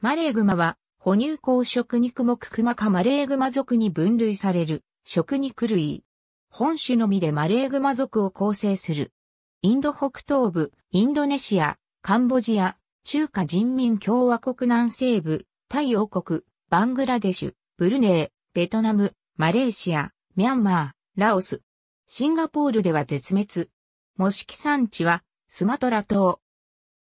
マレーグマは、哺乳綱食肉目クマ科マレーグマ属に分類される食肉類。本種のみでマレーグマ属を構成する。インド北東部、インドネシア、カンボジア、中華人民共和国南西部、タイ王国、バングラデシュ、ブルネー、ベトナム、マレーシア、ミャンマー、ラオス。シンガポールでは絶滅。模式産地は、スマトラ島、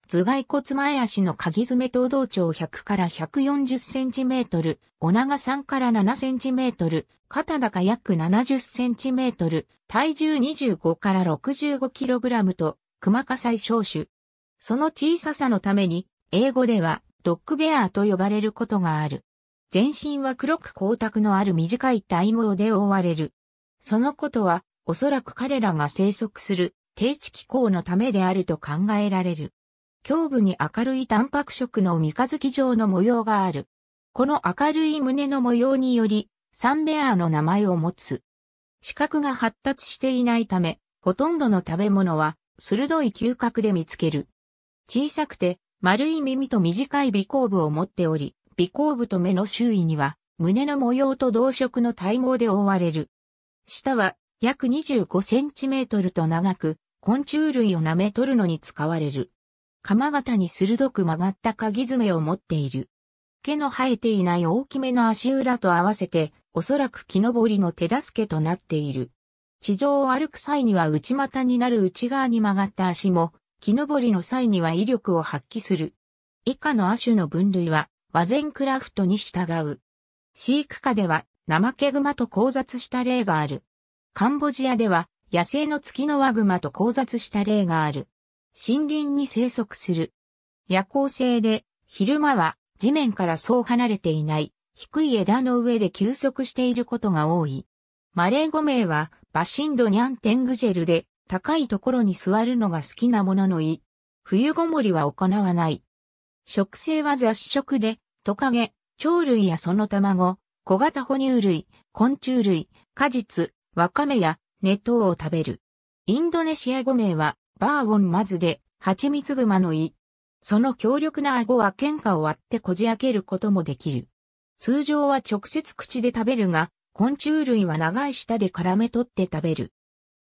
頭蓋骨前足の鍵爪等同長100から140センチメートル、お長3から7センチメートル、肩高約70センチメートル、体重25から65キログラムと、熊火災小種。その小ささのために、英語では、ドッグベアーと呼ばれることがある。全身は黒く光沢のある短い体毛で覆われる。そのことは、おそらく彼らが生息する低地気候のためであると考えられる。胸部に明るいタンパク色の三日月状の模様がある。この明るい胸の模様により、サンベアーの名前を持つ。視覚が発達していないため、ほとんどの食べ物は、鋭い嗅覚で見つける。小さくて、丸い耳と短い鼻甲部を持っており、鼻甲部と目の周囲には、胸の模様と同色の体毛で覆われる。舌は、約25センチメートルと長く、昆虫類を舐め取るのに使われる。鎌形に鋭く曲がった鍵爪を持っている。毛の生えていない大きめの足裏と合わせて、おそらく木登りの手助けとなっている。地上を歩く際には内股になる内側に曲がった足も、木登りの際には威力を発揮する。以下の亜種の分類は、和前クラフトに従う。飼育下では、怠け熊と交雑した例がある。カンボジアでは、野生の月のワグマと交雑した例がある。森林に生息する。夜行性で、昼間は地面からそう離れていない、低い枝の上で休息していることが多い。マレー語名は、バシンドニャンテングジェルで、高いところに座るのが好きなもののい。冬ごもりは行わない。食性は雑食で、トカゲ、鳥類やその卵、小型哺乳類、昆虫類、果実、ワカメや、ネットを食べる。インドネシア語名は、バーオンマズで、ハチミツグマの胃。その強力な顎は喧嘩を割ってこじ開けることもできる。通常は直接口で食べるが、昆虫類は長い舌で絡め取って食べる。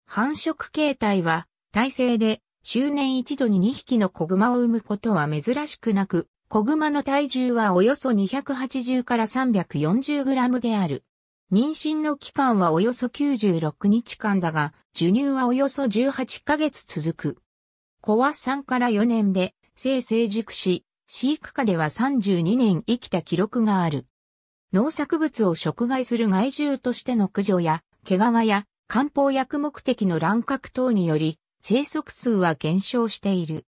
繁殖形態は、体制で、周年一度に2匹の子熊を産むことは珍しくなく、子熊の体重はおよそ280から340グラムである。妊娠の期間はおよそ96日間だが、授乳はおよそ18ヶ月続く。子は3から4年で、性成熟し、飼育下では32年生きた記録がある。農作物を食害する害獣としての駆除や、毛皮や漢方薬目的の乱獲等により、生息数は減少している。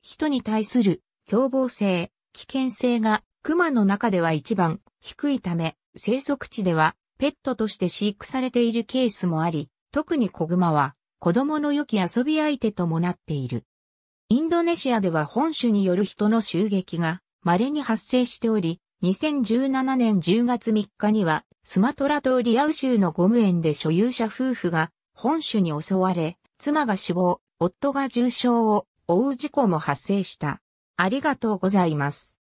人に対する凶暴性、危険性が熊の中では一番低いため、生息地ではペットとして飼育されているケースもあり、特に子熊は子供の良き遊び相手ともなっている。インドネシアでは本種による人の襲撃が稀に発生しており、2017年10月3日にはスマトラ島リアウ州のゴム園で所有者夫婦が本種に襲われ、妻が死亡、夫が重傷を負う事故も発生した。ありがとうございます。